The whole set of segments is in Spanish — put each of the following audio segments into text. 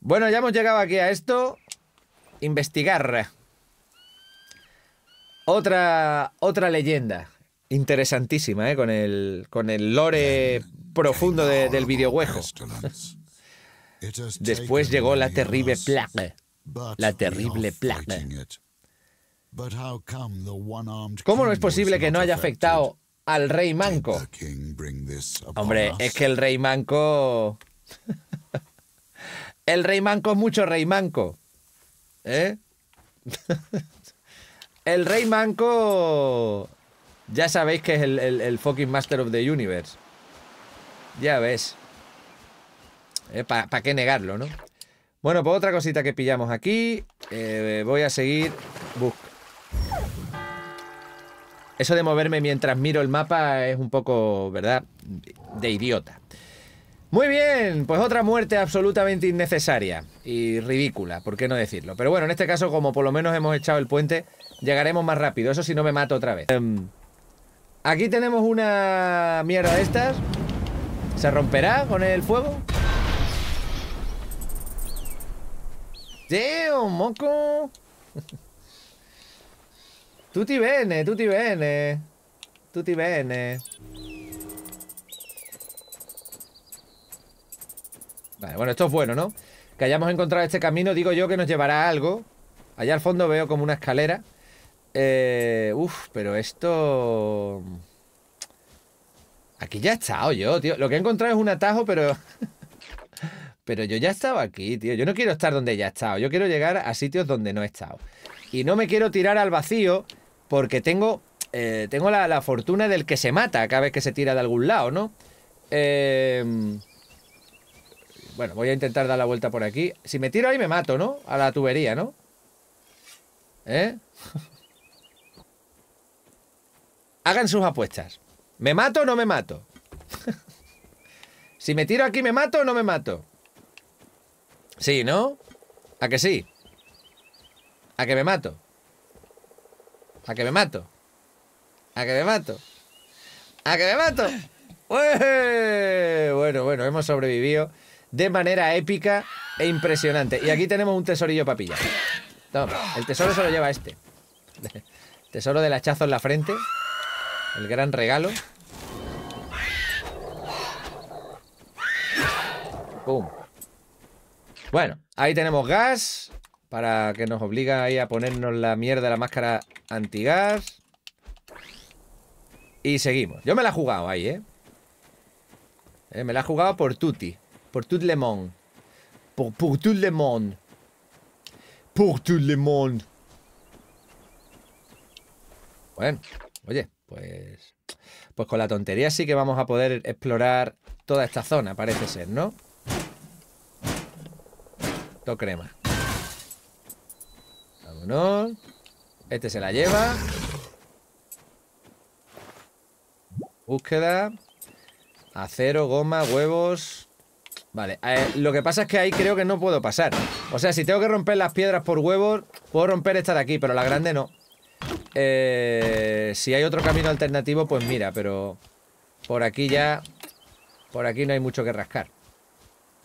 Bueno, ya hemos llegado aquí a esto. Investigar. Otra, otra leyenda. Interesantísima, ¿eh? Con el, con el lore profundo del videojuego. Después llegó la terrible plaga. La terrible plaga. ¿Cómo no es posible que no haya afectado al rey manco? Hombre, es que el rey manco... El rey manco es mucho rey manco. ¿Eh? el rey manco... Ya sabéis que es el, el, fucking Master of the Universe. Ya ves. ¿Eh? ¿Para qué negarlo, no? Bueno, pues otra cosita que pillamos aquí. Eh, voy a seguir... Eso de moverme mientras miro el mapa es un poco, ¿verdad? De idiota. Muy bien, pues otra muerte absolutamente innecesaria y ridícula, ¿por qué no decirlo? Pero bueno, en este caso, como por lo menos hemos echado el puente, llegaremos más rápido. Eso si no me mato otra vez. Em, aquí tenemos una mierda de estas. ¿Se romperá con el fuego? ¡Deo, moco! tú te vienes! ¡Tú te bene. Vale, bueno, esto es bueno, ¿no? Que hayamos encontrado este camino, digo yo que nos llevará a algo. Allá al fondo veo como una escalera. Eh, uf, pero esto... Aquí ya he estado yo, tío. Lo que he encontrado es un atajo, pero... pero yo ya estaba aquí, tío. Yo no quiero estar donde ya he estado. Yo quiero llegar a sitios donde no he estado. Y no me quiero tirar al vacío porque tengo, eh, tengo la, la, fortuna del que se mata cada vez que se tira de algún lado, ¿no? Eh... Bueno, voy a intentar dar la vuelta por aquí. Si me tiro ahí me mato, ¿no? A la tubería, ¿no? ¿Eh? Hagan sus apuestas. ¿Me mato o no me mato? si me tiro aquí, ¿me mato o no me mato? Sí, ¿no? ¿A que sí? ¿A que me mato? ¿A que me mato? ¿A que me mato? ¿A que me mato? Bueno, bueno, hemos sobrevivido de manera épica e impresionante. Y aquí tenemos un tesorillo papilla. el tesoro se lo lleva este. Tesoro del hachazo en la frente. El gran regalo. Bueno, ahí tenemos gas. Para que nos obliga ahí a ponernos la mierda, la máscara anti-gas Y seguimos. Yo me la he jugado ahí, ¿eh? Eh, Me la he jugado por tutti. Por tout le monde. Por, pour tout le monde. Por tout le monde. Bueno, oye, pues... Pues con la tontería sí que vamos a poder explorar toda esta zona, parece ser, ¿no? To' crema. Vámonos. Este se la lleva. Búsqueda. Acero, goma, huevos. Vale, eh, lo que pasa es que ahí creo que no puedo pasar O sea, si tengo que romper las piedras por huevos Puedo romper esta de aquí, pero la grande no eh, Si hay otro camino alternativo, pues mira Pero por aquí ya Por aquí no hay mucho que rascar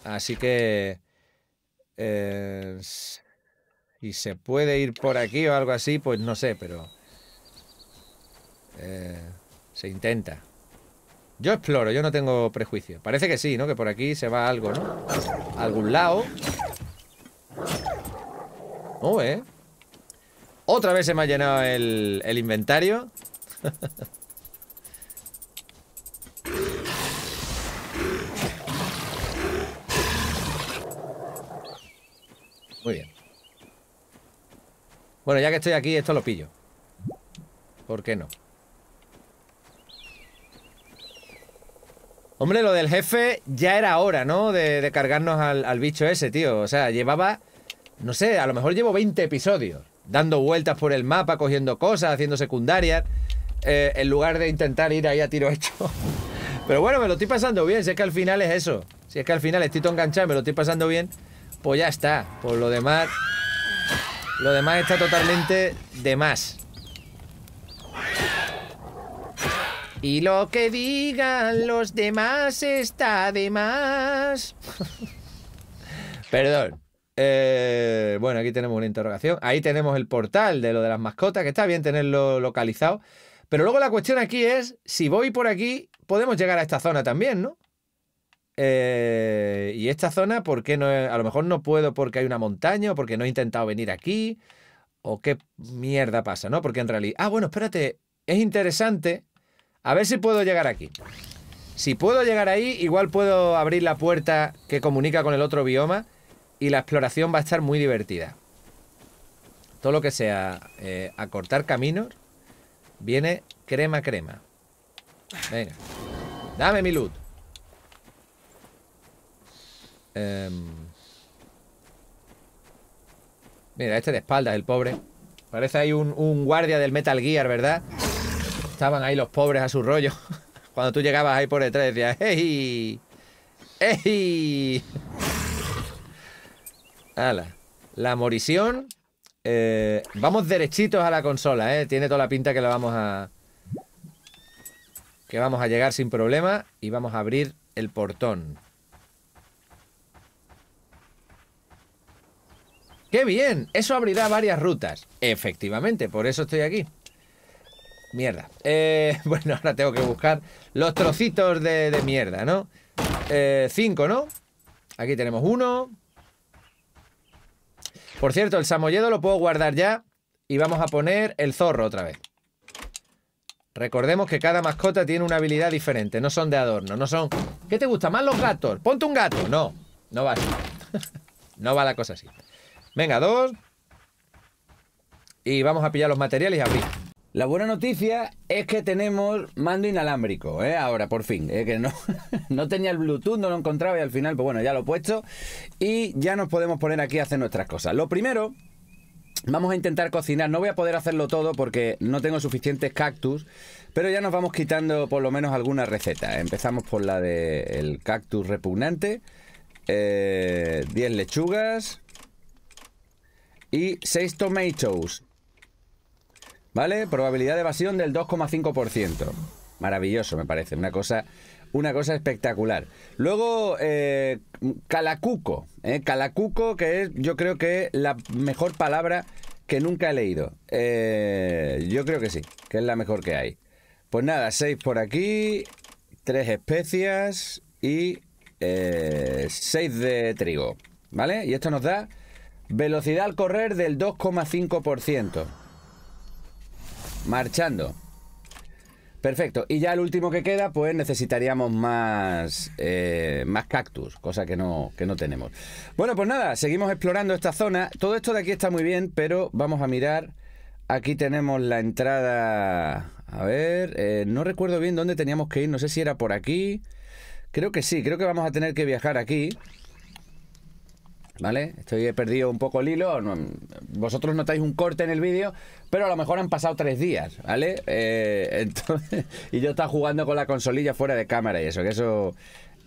Así que Y eh, se puede ir por aquí o algo así Pues no sé, pero Se intenta yo exploro, yo no tengo prejuicio. Parece que sí, ¿no? Que por aquí se va algo, ¿no? algún lado. No, oh, ¿eh? Otra vez se me ha llenado el, el inventario. Muy bien. Bueno, ya que estoy aquí, esto lo pillo. ¿Por qué no? Hombre, lo del jefe ya era hora, ¿no? De, cargarnos al, bicho ese, tío. O sea, llevaba, no sé, a lo mejor llevo 20 episodios, dando vueltas por el mapa, cogiendo cosas, haciendo secundarias, eh, en lugar de intentar ir ahí a tiro hecho. Pero bueno, me lo estoy pasando bien, si es que al final es eso. Si es que al final estoy todo enganchado, me lo estoy pasando bien, pues ya está. Por lo demás, lo demás está totalmente de más. Y lo que digan los demás está de más. Perdón. Eh, bueno, aquí tenemos una interrogación. Ahí tenemos el portal de lo de las mascotas, que está bien tenerlo localizado. Pero luego la cuestión aquí es, si voy por aquí, podemos llegar a esta zona también, ¿no? Eh, y esta zona, ¿por qué no? A lo mejor no puedo porque hay una montaña, o porque no he intentado venir aquí, o qué mierda pasa, ¿no? Porque en realidad... Ah, bueno, espérate, es interesante a ver si puedo llegar aquí. Si puedo llegar ahí, igual puedo abrir la puerta que comunica con el otro bioma y la exploración va a estar muy divertida. Todo lo que sea a eh, acortar caminos viene crema crema. Venga. Dame mi loot. Em. Mira, este de espaldas, el pobre. Parece ahí un, un guardia del Metal Gear, ¿verdad? Estaban ahí los pobres a su rollo. Cuando tú llegabas ahí por detrás decías, ¡Ey! ¡Ey! ¡Hala! La morición. Eh, vamos derechitos a la consola, ¿eh? Tiene toda la pinta que la vamos a... Que vamos a llegar sin problema y vamos a abrir el portón. ¡Qué bien! Eso abrirá varias rutas. Efectivamente, por eso estoy aquí. Mierda. Eh, bueno, ahora tengo que buscar los trocitos de, mierda, ¿no? Eh, cinco, ¿no? Aquí tenemos uno. Por cierto, el samoyedo lo puedo guardar ya. Y vamos a poner el zorro otra vez. Recordemos que cada mascota tiene una habilidad diferente. No son de adorno, no son... ¿Qué te gusta más los gatos? Ponte un gato. No, no va así. no va la cosa así. Venga, dos. Y vamos a pillar los materiales y abrir. La buena noticia es que tenemos mando inalámbrico, ¿eh? ahora por fin, ¿eh? que no, no tenía el Bluetooth, no lo encontraba y al final, pues bueno, ya lo he puesto y ya nos podemos poner aquí a hacer nuestras cosas. Lo primero, vamos a intentar cocinar, no voy a poder hacerlo todo porque no tengo suficientes cactus, pero ya nos vamos quitando por lo menos alguna receta. Empezamos por la del cactus repugnante, 10 eh, lechugas, y 6 tomatoes. ¿Vale? Probabilidad de evasión del 2,5%. Maravilloso, me parece. Una cosa, una cosa espectacular. Luego, eh, Calacuco. ¿eh? Calacuco, que es, yo creo que la mejor palabra que nunca he leído. Eh, yo creo que sí, que es la mejor que hay. Pues nada, seis por aquí, tres especias y seis de trigo. ¿Vale? Y esto nos da velocidad al correr del 2,5%. Marchando. Perfecto. Y ya el último que queda, pues necesitaríamos más, eh, más cactus, cosa que no, que no tenemos. Bueno, pues nada, seguimos explorando esta zona. Todo esto de aquí está muy bien, pero vamos a mirar. Aquí tenemos la entrada... A ver, eh, no recuerdo bien dónde teníamos que ir, no sé si era por aquí. Creo que sí, creo que vamos a tener que viajar aquí. ¿Vale? Estoy he perdido un poco el hilo. vosotros notáis un corte en el vídeo, pero a lo mejor han pasado tres días, ¿vale? Eh, entonces, y yo estaba jugando con la consolilla fuera de cámara y eso, que eso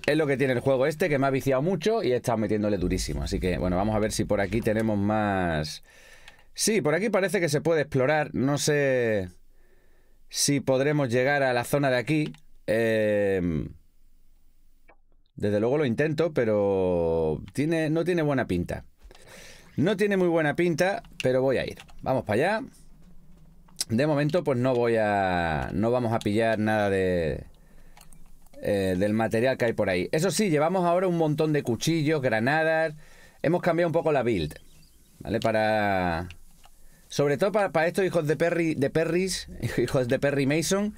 es lo que tiene el juego este, que me ha viciado mucho y he estado metiéndole durísimo. Así que, bueno, vamos a ver si por aquí tenemos más... Sí, por aquí parece que se puede explorar. No sé si podremos llegar a la zona de aquí. Eh... Desde luego lo intento, pero tiene, no tiene buena pinta. No tiene muy buena pinta, pero voy a ir. Vamos para allá. De momento, pues no voy a... No vamos a pillar nada de... Eh, del material que hay por ahí. Eso sí, llevamos ahora un montón de cuchillos, granadas. Hemos cambiado un poco la build. ¿Vale? Para... Sobre todo para, estos hijos de Perry... De Perry's, Hijos de Perry Mason...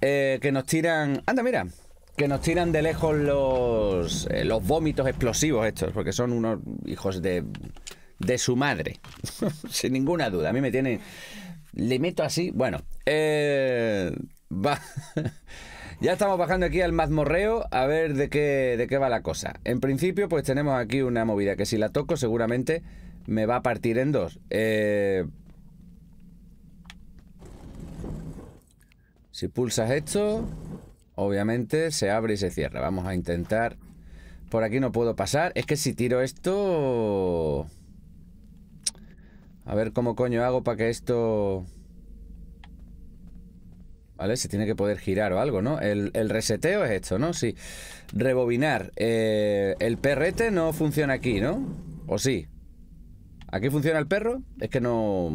Eh, que nos tiran... Anda, mira que nos tiran de lejos los, eh, los vómitos explosivos estos, porque son unos hijos de, de su madre, sin ninguna duda. A mí me tiene... Le meto así, bueno, eh, ya estamos bajando aquí al mazmorreo a ver de qué, de qué va la cosa. En principio, pues tenemos aquí una movida que si la toco seguramente me va a partir en dos. Eh, si pulsas esto, obviamente, se abre y se cierra. Vamos a intentar... Por aquí no puedo pasar. Es que si tiro esto... A ver cómo coño hago para que esto... ¿Vale? Se tiene que poder girar o algo, ¿no? El, reseteo es esto, ¿no? Sí. Rebobinar. Eh, el perrete no funciona aquí, ¿no? ¿O sí? ¿Aquí funciona el perro? Es que no...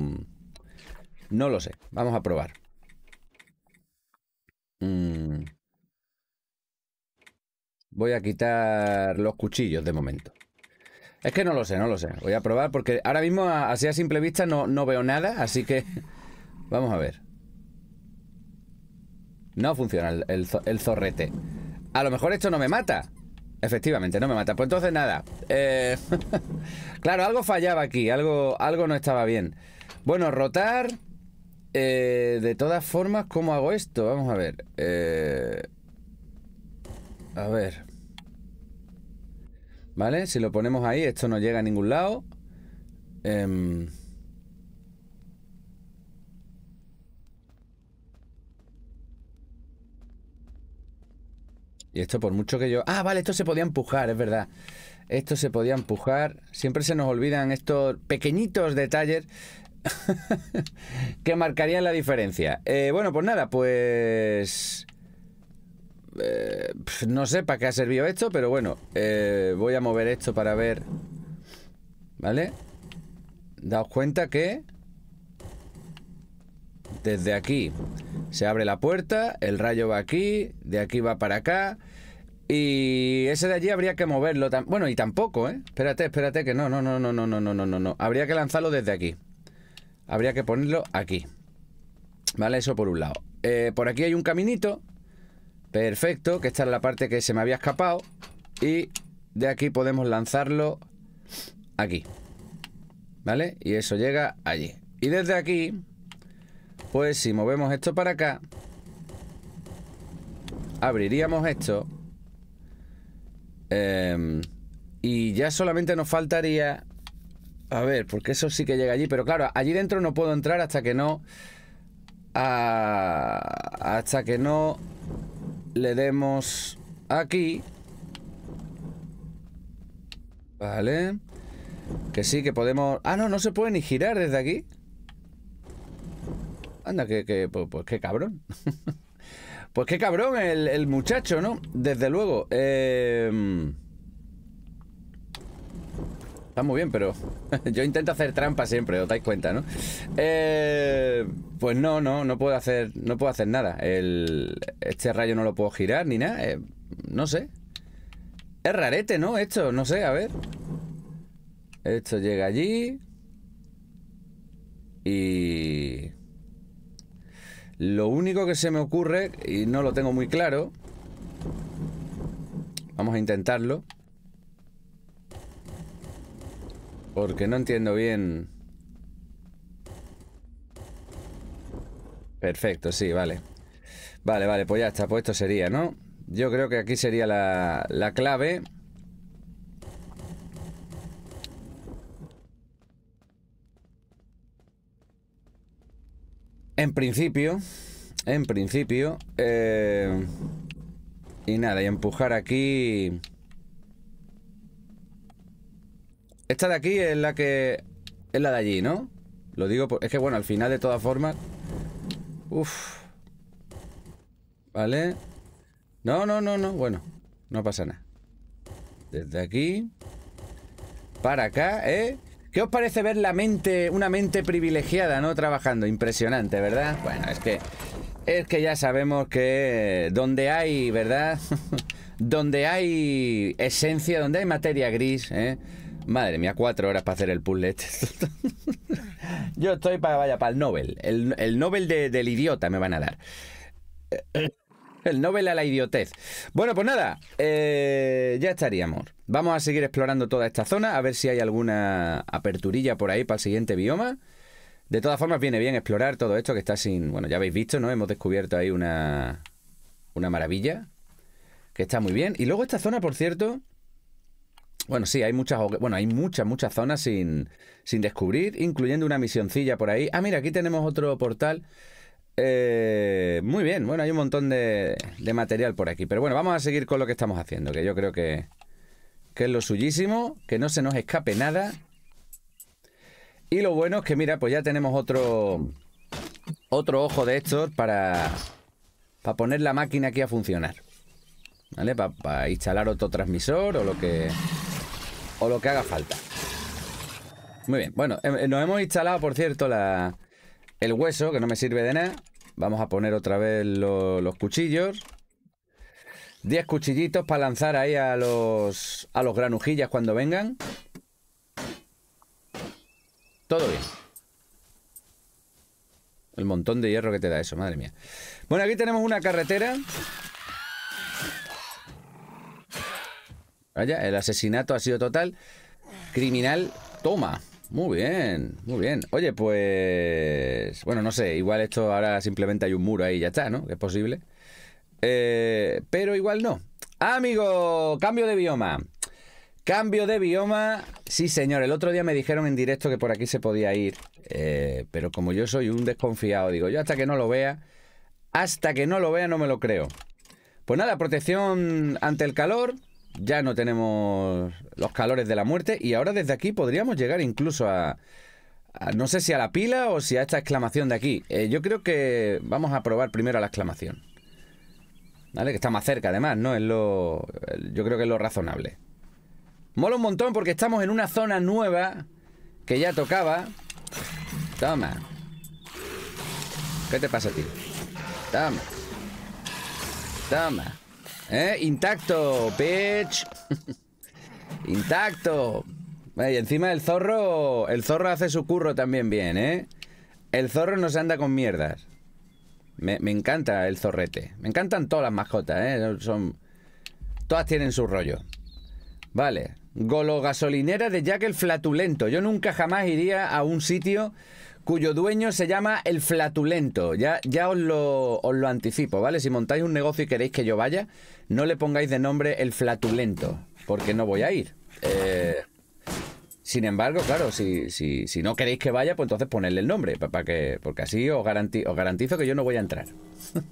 No lo sé. Vamos a probar. Mm. Voy a quitar los cuchillos de momento. Es que no lo sé, no lo sé. Voy a probar porque ahora mismo, así a simple vista, no, no veo nada, así que... Vamos a ver. No funciona el, zorrete. A lo mejor esto no me mata. Efectivamente, no me mata. Pues entonces nada. Eh, claro, algo fallaba aquí. Algo, algo no estaba bien. Bueno, rotar... Eh, de todas formas, ¿cómo hago esto? Vamos a ver. Eh... A ver. ¿Vale? Si lo ponemos ahí, esto no llega a ningún lado. Em. Y esto por mucho que yo... Ah, vale, esto se podía empujar, es verdad. Esto se podía empujar. Siempre se nos olvidan estos pequeñitos detalles que marcarían la diferencia. Eh, bueno, pues nada, pues... Eh, no sé para qué ha servido esto, pero bueno. Eh, voy a mover esto para ver. ¿Vale? Daos cuenta que... Desde aquí se abre la puerta, el rayo va aquí, de aquí va para acá. Y ese de allí habría que moverlo. Bueno, y tampoco, ¿eh? Espérate, espérate, que no, no, no, no, no, no, no, no, no. Habría que lanzarlo desde aquí. Habría que ponerlo aquí. Vale, eso por un lado. Eh, por aquí hay un caminito Perfecto, que esta es la parte que se me había escapado. Y de aquí podemos lanzarlo aquí. ¿Vale? Y eso llega allí. Y desde aquí, pues si movemos esto para acá, abriríamos esto. Em, y ya solamente nos faltaría... A ver, porque eso sí que llega allí. Pero claro, allí dentro no puedo entrar hasta que no... hasta que no le demos aquí. Vale. Que sí, que podemos... Ah, no, no se puede ni girar desde aquí. Anda, que... que pues, pues qué cabrón. pues qué cabrón el, el, muchacho, ¿no? Desde luego. Eh... Está muy bien, pero yo intento hacer trampa siempre, os dais cuenta, ¿no? Eh, pues no, no, no puedo hacer, no puedo hacer nada. este rayo no lo puedo girar ni nada. Eh, no sé. Es rarete, ¿no? Esto, no sé, a ver. Esto llega allí. Y... Lo único que se me ocurre, y no lo tengo muy claro, vamos a intentarlo. Porque no entiendo bien... Perfecto, sí, vale. Vale, vale, pues ya está, pues esto sería, ¿no? Yo creo que aquí sería la, clave. En principio, en principio, eh, y nada, y empujar aquí... Esta de aquí es la que... Es la de allí, ¿no? Lo digo porque... Es que, bueno, al final, de todas formas... Uf. Vale. No, no, no, no. Bueno, no pasa nada. Desde aquí... Para acá, ¿eh? ¿Qué os parece ver la mente, una mente privilegiada, ¿no? Trabajando, impresionante, ¿verdad? Bueno, es que, es que ya sabemos que donde hay, ¿verdad? donde hay esencia, donde hay materia gris, ¿eh? Madre mía, cuatro horas para hacer el puzzle este. Yo estoy para, vaya, para el Nobel. El, Nobel del idiota me van a dar. Eh, el Nobel a la idiotez. Bueno, pues nada, eh, ya estaríamos. Vamos a seguir explorando toda esta zona, a ver si hay alguna aperturilla por ahí para el siguiente bioma. De todas formas, viene bien explorar todo esto que está sin... Bueno, ya habéis visto, ¿no? Hemos descubierto ahí una, una maravilla, que está muy bien. Y luego esta zona, por cierto, bueno, sí, hay muchas, bueno, hay muchas, muchas zonas sin, sin descubrir, incluyendo una misioncilla por ahí. Ah, mira, aquí tenemos otro portal. Eh, muy bien, bueno, hay un montón de, material por aquí. Pero bueno, vamos a seguir con lo que estamos haciendo, que yo creo que, que es lo suyísimo, que no se nos escape nada. Y lo bueno es que, mira, pues ya tenemos otro, otro ojo de estos para, para poner la máquina aquí a funcionar. ¿Vale? para instalar otro transmisor o lo que o lo que haga falta. Muy bien, bueno, em, eh, nos hemos instalado, por cierto, la, el hueso, que no me sirve de nada. Vamos a poner otra vez los cuchillos. 10 cuchillitos para lanzar ahí a los, a los granujillas cuando vengan. Todo bien. El montón de hierro que te da eso, madre mía. Bueno, aquí tenemos una carretera Vaya, el asesinato ha sido total. Criminal, toma. Muy bien, muy bien. Oye, pues... Bueno, no sé, igual esto ahora simplemente hay un muro ahí y ya está, ¿no? es posible. Eh, pero igual no. Amigo, cambio de bioma. Cambio de bioma. Sí, señor, el otro día me dijeron en directo que por aquí se podía ir. Eh, pero como yo soy un desconfiado, digo, yo hasta que no lo vea, hasta que no lo vea no me lo creo. Pues nada, protección ante el calor, ya no tenemos los calores de la muerte y ahora desde aquí podríamos llegar incluso a, no sé si a la pila o si a esta exclamación de aquí. Eh, yo creo que vamos a probar primero la exclamación. ¿Vale? Que está más cerca además, ¿no? Es lo, yo creo que es lo razonable. Mola un montón porque estamos en una zona nueva que ya tocaba. Toma. ¿Qué te pasa tío? Toma. Toma. ¿Eh? Intacto, bitch. Intacto. Eh, y encima el zorro... El zorro hace su curro también bien, ¿eh? El zorro no se anda con mierdas. Me, encanta el zorrete. Me encantan todas las mascotas, ¿eh? Son... Todas tienen su rollo. Vale. Golo gasolinera de Jack el Flatulento. Yo nunca jamás iría a un sitio cuyo dueño se llama el flatulento. Ya, ya os, lo, lo anticipo, ¿vale? Si montáis un negocio y queréis que yo vaya, no le pongáis de nombre el flatulento, porque no voy a ir. Eh, sin embargo, claro, si, no queréis que vaya, pues entonces ponedle el nombre, para que, porque así os, os garantizo que yo no voy a entrar.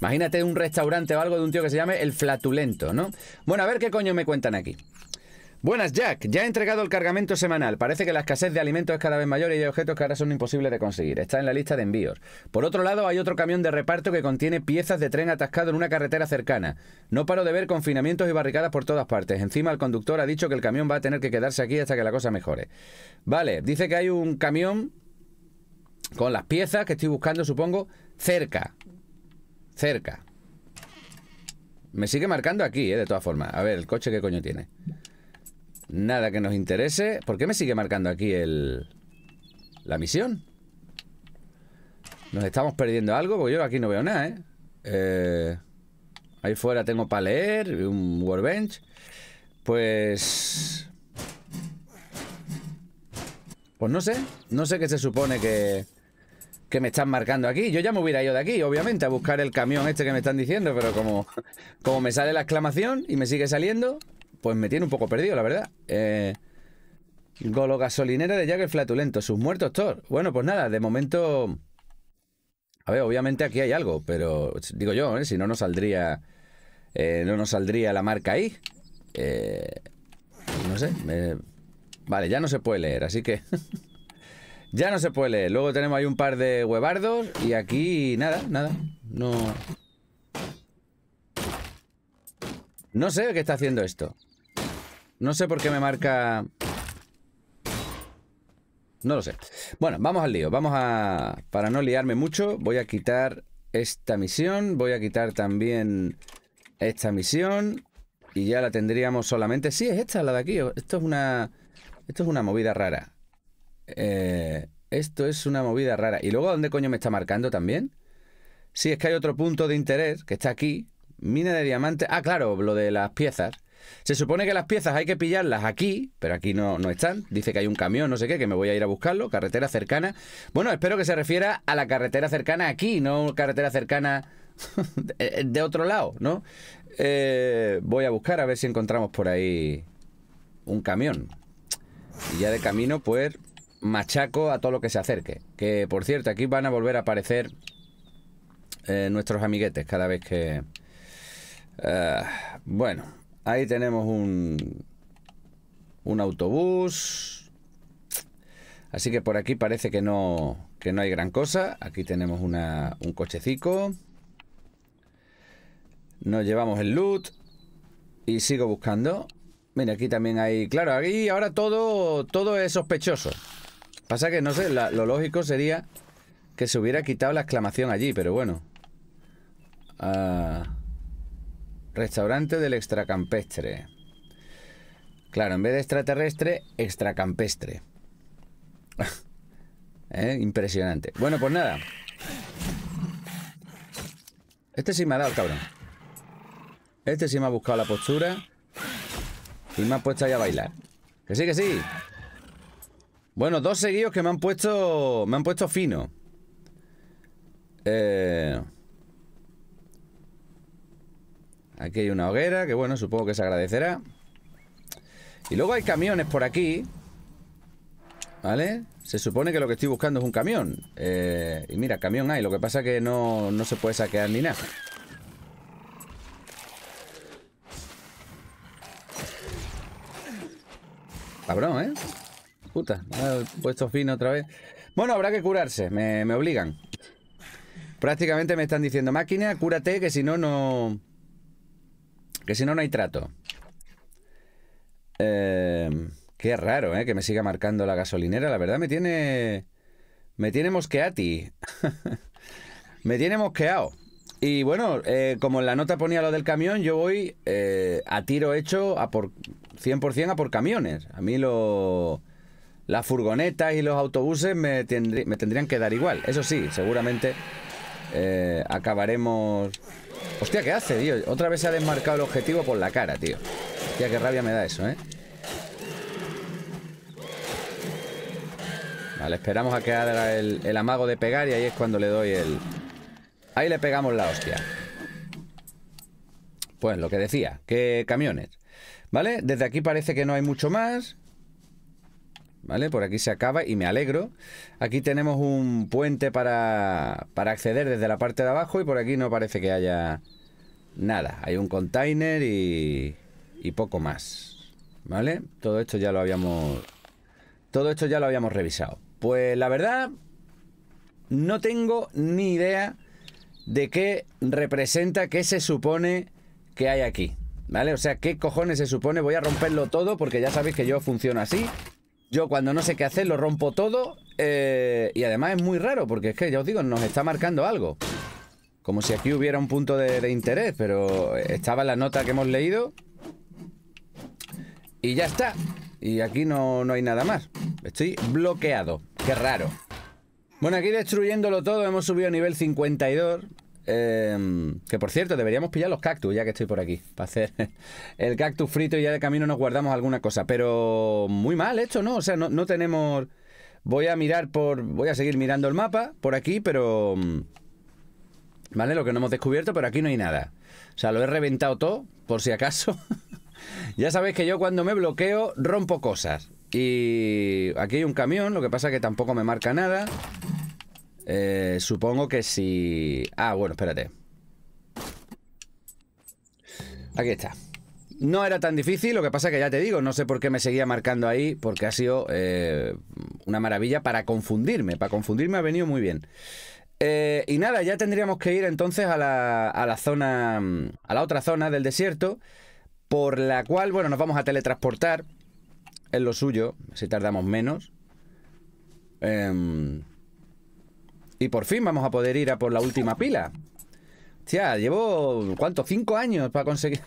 Imagínate un restaurante o algo de un tío que se llame el flatulento, ¿no? Bueno, a ver qué coño me cuentan aquí. Buenas, Jack. Ya he entregado el cargamento semanal. Parece que la escasez de alimentos es cada vez mayor y hay objetos que ahora son imposibles de conseguir. Está en la lista de envíos. Por otro lado, hay otro camión de reparto que contiene piezas de tren atascado en una carretera cercana. No paro de ver confinamientos y barricadas por todas partes. Encima, el conductor ha dicho que el camión va a tener que quedarse aquí hasta que la cosa mejore. Vale, dice que hay un camión con las piezas que estoy buscando, supongo, cerca. Cerca. Me sigue marcando aquí, ¿eh? de todas formas. A ver, el coche qué coño tiene. Nada que nos interese. ¿Por qué me sigue marcando aquí el... la misión? Nos estamos perdiendo algo, porque yo aquí no veo nada, ¿eh? eh ahí fuera tengo para leer, un workbench. Pues... Pues no sé, no sé qué se supone que, que me están marcando aquí. Yo ya me hubiera ido de aquí, obviamente, a buscar el camión este que me están diciendo, pero como, como me sale la exclamación y me sigue saliendo, pues me tiene un poco perdido, la verdad. Eh, Golo gasolinera de Jagger flatulento. Sus muertos, Thor. Bueno, pues nada, de momento... A ver, obviamente aquí hay algo, pero digo yo, ¿eh? si no, no saldría... Eh, no nos saldría la marca ahí. Eh, no sé. vale, ya no se puede leer, así que... ya no se puede leer. Luego tenemos ahí un par de huevardos y aquí nada, nada. No... No sé qué está haciendo esto. No sé por qué me marca... No lo sé. Bueno, vamos al lío. Vamos a... Para no liarme mucho, voy a quitar esta misión. Voy a quitar también esta misión. Y ya la tendríamos solamente... Sí, es esta, la de aquí. Esto es una... Esto es una movida rara. Eh, esto es una movida rara. ¿Y luego dónde coño me está marcando también? Sí, es que hay otro punto de interés que está aquí. Mina de diamante. Ah, claro, lo de las piezas. Se supone que las piezas hay que pillarlas aquí, pero aquí no, están. Dice que hay un camión, no sé qué, que me voy a ir a buscarlo. Carretera cercana. Bueno, espero que se refiera a la carretera cercana aquí, no carretera cercana de otro lado, ¿no? Eh, voy a buscar a ver si encontramos por ahí un camión. Y ya de camino, pues, machaco a todo lo que se acerque. Que, por cierto, aquí van a volver a aparecer eh, nuestros amiguetes cada vez que... Eh, bueno, Ahí tenemos un, un autobús. Así que por aquí parece que no, no hay gran cosa. Aquí tenemos un cochecico. Nos llevamos el loot. Y sigo buscando. Mira, aquí también hay... Claro, aquí ahora todo, todo es sospechoso. Pasa que, no sé, lo lógico sería que se hubiera quitado la exclamación allí, pero bueno. Ah... Restaurante del extracampestre. Claro, en vez de extraterrestre, extracampestre. ¿Eh? Impresionante. Bueno, pues nada. Este sí me ha dado, cabrón. Este sí me ha buscado la postura. Y me ha puesto ahí a bailar. Que sí, que sí. Bueno, dos seguidos que me han puesto. Me han puesto fino. Eh. Aquí hay una hoguera, que bueno, supongo que se agradecerá. Y luego hay camiones por aquí. ¿Vale? Se supone que lo que estoy buscando es un camión. Eh, y mira, camión hay. Lo que pasa es que no, no se puede saquear ni nada. Cabrón, ¿eh? Puta, puesto fino otra vez. Bueno, habrá que curarse. Me, me obligan. Prácticamente me están diciendo, máquina, cúrate, que si no, no... Que si no, no hay trato. Em, qué raro, ¿eh? Que me siga marcando la gasolinera. La verdad me tiene... Me tiene mosqueati. me tiene mosqueado. Y bueno, eh, como en la nota ponía lo del camión, yo voy eh, a tiro hecho a por 100% a por camiones. A mí lo, las furgonetas y los autobuses me, tendrían que dar igual. Eso sí, seguramente eh, acabaremos Hostia, ¿qué hace, tío? Otra vez se ha desmarcado el objetivo por la cara, tío. Hostia, qué rabia me da eso, ¿eh? Vale, esperamos a que haga el, amago de pegar y ahí es cuando le doy el... Ahí le pegamos la hostia. Pues lo que decía, que camiones. ¿Vale? Desde aquí parece que no hay mucho más. ¿vale? Por aquí se acaba y me alegro. Aquí tenemos un puente para, para acceder desde la parte de abajo y por aquí no parece que haya nada. Hay un container y, poco más, ¿vale? Todo esto ya lo habíamos... Todo esto ya lo habíamos revisado. Pues la verdad, no tengo ni idea de qué representa, qué se supone que hay aquí. ¿Vale? O sea, ¿qué cojones se supone? Voy a romperlo todo porque ya sabéis que yo funciono así. Yo cuando no sé qué hacer lo rompo todo eh, y además es muy raro porque es que, ya os digo, nos está marcando algo. Como si aquí hubiera un punto de, interés, pero estaba la nota que hemos leído y ya está. Y aquí no, no hay nada más. Estoy bloqueado. Qué raro. Bueno, aquí destruyéndolo todo hemos subido a nivel 52. Em, que por cierto, deberíamos pillar los cactus, ya que estoy por aquí, para hacer el cactus frito y ya de camino nos guardamos alguna cosa. Pero muy mal hecho ¿no? O sea, no, no tenemos... Voy a mirar por... Voy a seguir mirando el mapa por aquí, pero... Mm, ¿Vale? Lo que no hemos descubierto, pero aquí no hay nada. O sea, lo he reventado todo, por si acaso. ya sabéis que yo cuando me bloqueo rompo cosas. Y aquí hay un camión, lo que pasa es que tampoco me marca nada. Eh, supongo que si... Ah, bueno, espérate. Aquí está. No era tan difícil, lo que pasa que ya te digo, no sé por qué me seguía marcando ahí, porque ha sido eh, una maravilla para confundirme. Para confundirme ha venido muy bien. Eh, y nada, ya tendríamos que ir entonces a la, a la zona, a la otra zona del desierto, por la cual, bueno, nos vamos a teletransportar. Es lo suyo, si tardamos menos. Em, y por fin vamos a poder ir a por la última pila. Hostia, llevo, ¿cuánto? Cinco años para conseguir...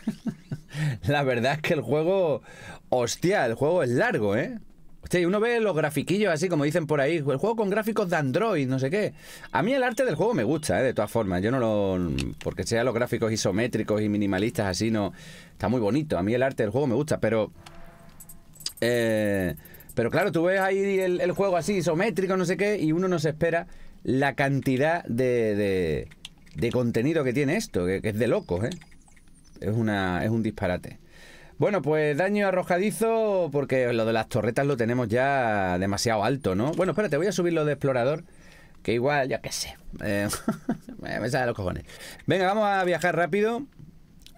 la verdad es que el juego... Hostia, el juego es largo, ¿eh? Hostia, uno ve los grafiquillos así, como dicen por ahí. El juego con gráficos de Android, no sé qué. A mí el arte del juego me gusta, ¿eh? De todas formas. Yo no lo... Porque sea los gráficos isométricos y minimalistas así, no... Está muy bonito. A mí el arte del juego me gusta, pero... Eh, pero claro, tú ves ahí el, el, juego así, isométrico, no sé qué, y uno no se espera la cantidad de, de, contenido que tiene esto, que, es de locos, ¿eh? Es, una, es un disparate. Bueno, pues daño arrojadizo porque lo de las torretas lo tenemos ya demasiado alto, ¿no? Bueno, espérate, voy a subir lo de explorador, que igual, ya que sé, eh, me sale los cojones. Venga, vamos a viajar rápido.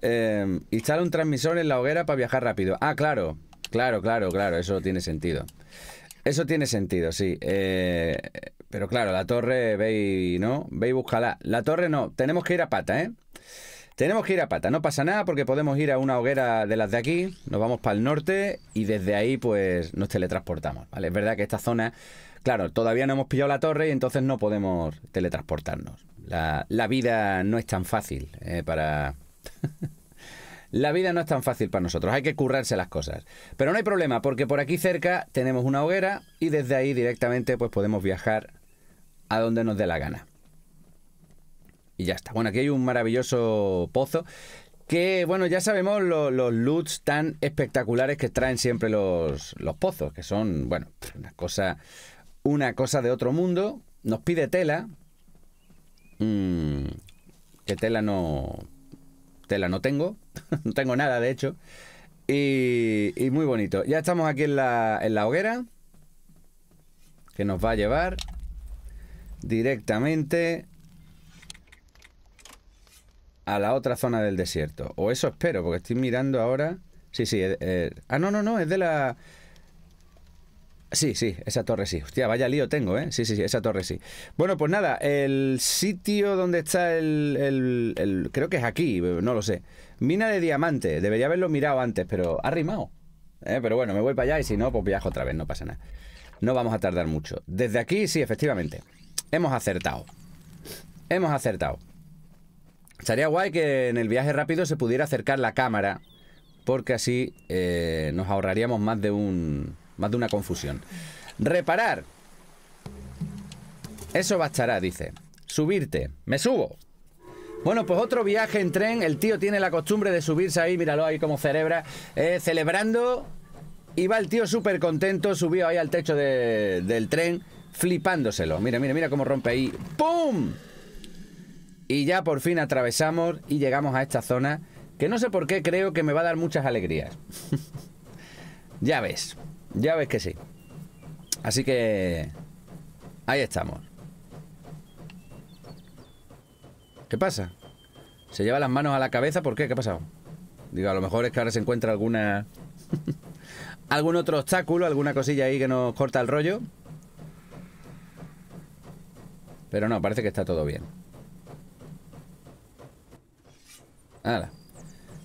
Eh, instala un transmisor en la hoguera para viajar rápido. Ah, claro, claro, claro, claro, eso tiene sentido. Eso tiene sentido, sí. Eh, pero claro, la torre, ¿veis, ¿no? Veis, búscala. La torre no, tenemos que ir a pata, ¿eh? Tenemos que ir a pata, no pasa nada porque podemos ir a una hoguera de las de aquí, nos vamos para el norte y desde ahí pues nos teletransportamos, ¿vale? Es verdad que esta zona, claro, todavía no hemos pillado la torre y entonces no podemos teletransportarnos. La, la vida no es tan fácil eh, para... la vida no es tan fácil para nosotros, hay que currarse las cosas. Pero no hay problema porque por aquí cerca tenemos una hoguera y desde ahí directamente pues podemos viajar a donde nos dé la gana. Y ya está. Bueno, aquí hay un maravilloso pozo que, bueno, ya sabemos los loots tan espectaculares que traen siempre los, pozos, que son, bueno, una cosa, una cosa de otro mundo. Nos pide tela. Mm, que tela no... Tela no tengo. no tengo nada, de hecho. Y, y muy bonito. Ya estamos aquí en la, en la hoguera. Que nos va a llevar directamente a la otra zona del desierto. O eso espero, porque estoy mirando ahora. Sí, sí. Eh, eh, ah, no, no, no, es de la. Sí, sí, esa torre sí. Hostia, vaya lío tengo, ¿eh? Sí, sí, sí, esa torre sí. Bueno, pues nada, el sitio donde está el, Creo que es aquí, no lo sé. Mina de diamante. Debería haberlo mirado antes, pero ha rimado. ¿eh? Pero bueno, me voy para allá y si no, pues viajo otra vez, no pasa nada. No vamos a tardar mucho. Desde aquí, sí, efectivamente. Hemos acertado. Hemos acertado. Sería guay que en el viaje rápido se pudiera acercar la cámara. Porque así eh, nos ahorraríamos más de un. Más de una confusión. Reparar. Eso bastará, dice. Subirte. Me subo. Bueno, pues otro viaje en tren. El tío tiene la costumbre de subirse ahí, míralo ahí como cerebra, eh, celebrando. Y va el tío súper contento, subió ahí al techo del tren flipándoselo. Mira, mira, mira cómo rompe ahí. ¡Pum! Y ya por fin atravesamos y llegamos a esta zona que no sé por qué creo que me va a dar muchas alegrías. ya ves, ya ves que sí. Así que ahí estamos. ¿Qué pasa? Se lleva las manos a la cabeza, ¿por qué? ¿Qué ha pasado? Digo, a lo mejor es que ahora se encuentra alguna algún otro obstáculo, alguna cosilla ahí que nos corta el rollo. Pero no, parece que está todo bien.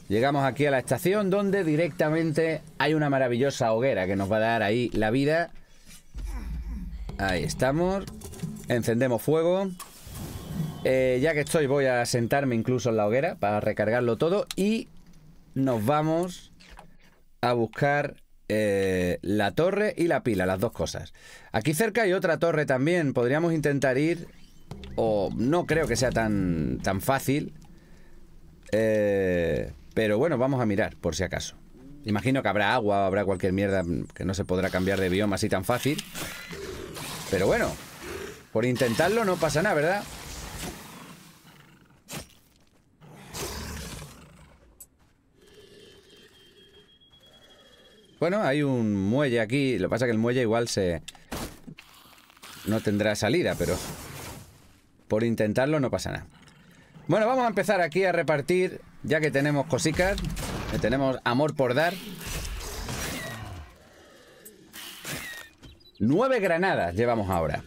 Llegamos aquí a la estación donde directamente hay una maravillosa hoguera que nos va a dar ahí la vida. Ahí estamos. Encendemos fuego. Eh, ya que estoy voy a sentarme incluso en la hoguera para recargarlo todo y nos vamos a buscar eh, la torre y la pila, las dos cosas. Aquí cerca hay otra torre también, podríamos intentar ir o no creo que sea tan, tan fácil. Eh, pero bueno, vamos a mirar, por si acaso. Imagino que habrá agua, habrá cualquier mierda que no se podrá cambiar de bioma así tan fácil. Pero bueno, por intentarlo no pasa nada, ¿verdad? Bueno, hay un muelle aquí. Lo que pasa es que el muelle igual se... No tendrá salida, pero... Por intentarlo no pasa nada. Bueno, vamos a empezar aquí a repartir, ya que tenemos cositas, que tenemos amor por dar. Nueve granadas llevamos ahora.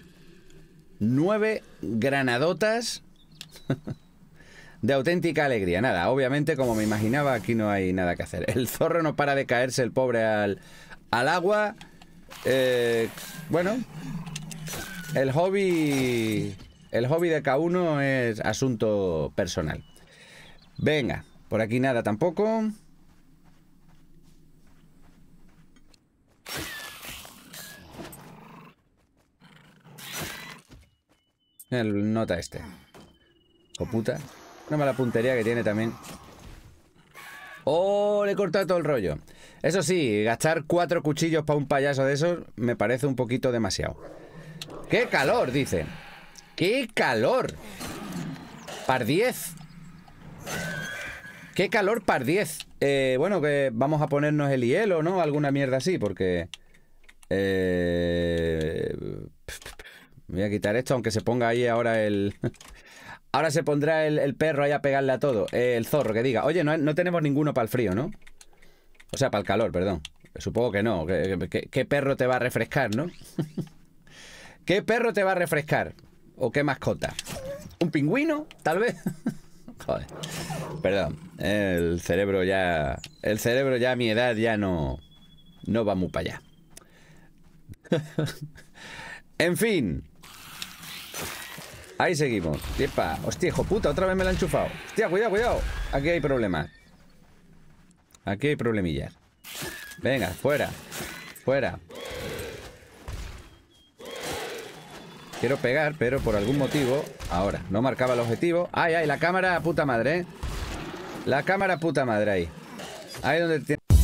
Nueve granadotas de auténtica alegría. Nada, obviamente, como me imaginaba, aquí no hay nada que hacer. El zorro no para de caerse el pobre al, agua. Eh, bueno, el hobby el hobby de cada uno es asunto personal. Venga, por aquí nada tampoco. El nota este. O puta. Una mala puntería que tiene también. ¡Oh! Le he cortado todo el rollo. Eso sí, gastar cuatro cuchillos para un payaso de esos me parece un poquito demasiado. ¡Qué calor! Dice. ¡Qué calor! Par 10. ¡Qué calor par 10! Eh, bueno, que vamos a ponernos el hielo, ¿no? Alguna mierda así, porque... Eh... Voy a quitar esto, aunque se ponga ahí ahora el... ahora se pondrá el, perro ahí a pegarle a todo. Eh, el zorro, que diga. Oye, no, tenemos ninguno para el frío, ¿no? O sea, para el calor, perdón. Supongo que no. ¿Qué, qué perro te va a refrescar, no? ¿Qué perro te va a refrescar? ¿O qué mascota? ¿Un pingüino? Tal vez. Joder. Perdón. El cerebro ya. El cerebro ya a mi edad ya no. No va muy para allá. en fin. Ahí seguimos. Tipa, Hostia, hijo puta, otra vez me la han enchufado. Hostia, cuidado, cuidado. Aquí hay problemas. Aquí hay problemillas. Venga, fuera. Fuera. Quiero pegar, pero por algún motivo... Ahora, no marcaba el objetivo. ¡Ay, ay! La cámara puta madre, ¿eh? La cámara puta madre ahí. Ahí donde tiene...